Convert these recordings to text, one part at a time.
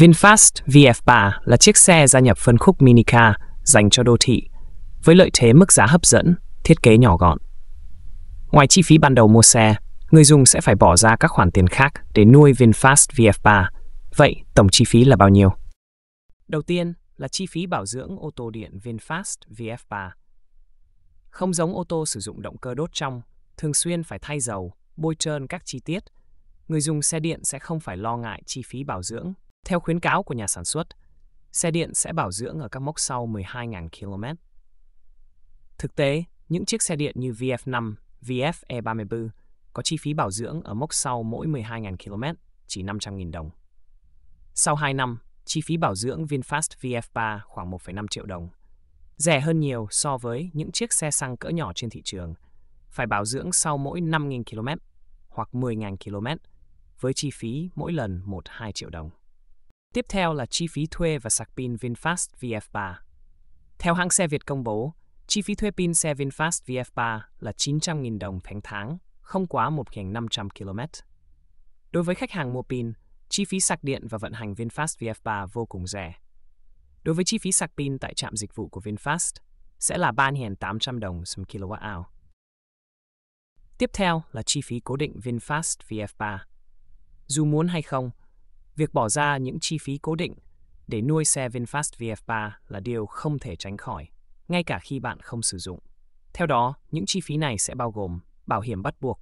VinFast VF3 là chiếc xe gia nhập phân khúc minicar dành cho đô thị, với lợi thế mức giá hấp dẫn, thiết kế nhỏ gọn. Ngoài chi phí ban đầu mua xe, người dùng sẽ phải bỏ ra các khoản tiền khác để nuôi VinFast VF3. Vậy, tổng chi phí là bao nhiêu? Đầu tiên là chi phí bảo dưỡng ô tô điện VinFast VF3. Không giống ô tô sử dụng động cơ đốt trong, thường xuyên phải thay dầu, bôi trơn các chi tiết, người dùng xe điện sẽ không phải lo ngại chi phí bảo dưỡng theo khuyến cáo của nhà sản xuất, xe điện sẽ bảo dưỡng ở các mốc sau 12.000 km. Thực tế, những chiếc xe điện như VF5, VF E34 có chi phí bảo dưỡng ở mốc sau mỗi 12.000 km, chỉ 500.000 đồng. Sau 2 năm, chi phí bảo dưỡng VinFast VF3 khoảng 1,5 triệu đồng. Rẻ hơn nhiều so với những chiếc xe xăng cỡ nhỏ trên thị trường, phải bảo dưỡng sau mỗi 5.000 km hoặc 10.000 km, với chi phí mỗi lần 1-2 triệu đồng. Tiếp theo là chi phí thuê và sạc pin VinFast VF3. Theo hãng xe Việt công bố, chi phí thuê pin xe VinFast VF3 là 900.000 đồng tháng tháng, không quá 1.500 km. Đối với khách hàng mua pin, chi phí sạc điện và vận hành VinFast VF3 vô cùng rẻ. Đối với chi phí sạc pin tại trạm dịch vụ của VinFast, sẽ là 3.800 đồng trên kWh. Tiếp theo là chi phí cố định VinFast VF3. Dù muốn hay không, Việc bỏ ra những chi phí cố định để nuôi xe VinFast VF3 là điều không thể tránh khỏi, ngay cả khi bạn không sử dụng. Theo đó, những chi phí này sẽ bao gồm bảo hiểm bắt buộc,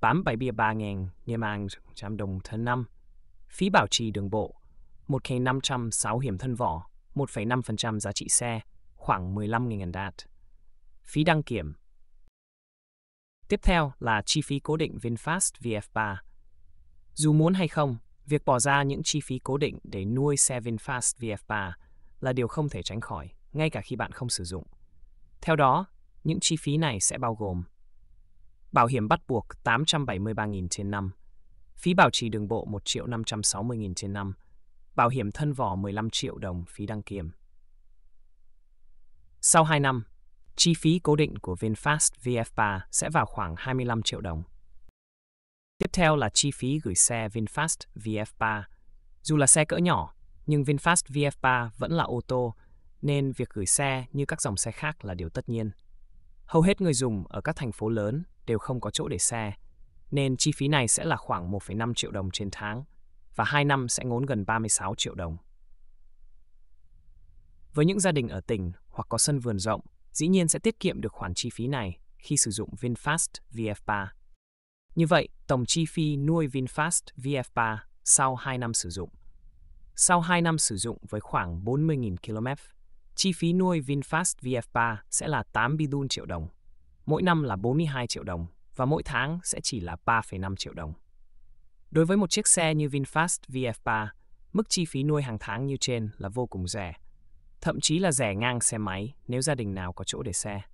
bám bài bia 3.000 Niemang 100 đồng thân năm, phí bảo trì đường bộ, 1.500 sáu hiểm thân vỏ, 1,5% giá trị xe, khoảng 15.000 đạt, phí đăng kiểm. Tiếp theo là chi phí cố định VinFast VF3. Dù muốn hay không, Việc bỏ ra những chi phí cố định để nuôi xe VinFast VF3 là điều không thể tránh khỏi, ngay cả khi bạn không sử dụng. Theo đó, những chi phí này sẽ bao gồm Bảo hiểm bắt buộc 873.000 trên năm, phí bảo trì đường bộ 1 560.000 trên năm, bảo hiểm thân vỏ 15 triệu đồng phí đăng kiểm. Sau 2 năm, chi phí cố định của VinFast VF3 sẽ vào khoảng 25 triệu đồng. Tiếp theo là chi phí gửi xe VinFast VF3. Dù là xe cỡ nhỏ, nhưng VinFast VF3 vẫn là ô tô, nên việc gửi xe như các dòng xe khác là điều tất nhiên. Hầu hết người dùng ở các thành phố lớn đều không có chỗ để xe, nên chi phí này sẽ là khoảng 1,5 triệu đồng trên tháng và 2 năm sẽ ngốn gần 36 triệu đồng. Với những gia đình ở tỉnh hoặc có sân vườn rộng, dĩ nhiên sẽ tiết kiệm được khoản chi phí này khi sử dụng VinFast VF3. Như vậy, tổng chi phí nuôi VinFast VF3 sau 2 năm sử dụng. Sau 2 năm sử dụng với khoảng 40.000 km, chi phí nuôi VinFast VF3 sẽ là 8 bidun triệu đồng. Mỗi năm là 42 triệu đồng và mỗi tháng sẽ chỉ là 3,5 triệu đồng. Đối với một chiếc xe như VinFast VF3, mức chi phí nuôi hàng tháng như trên là vô cùng rẻ, thậm chí là rẻ ngang xe máy nếu gia đình nào có chỗ để xe.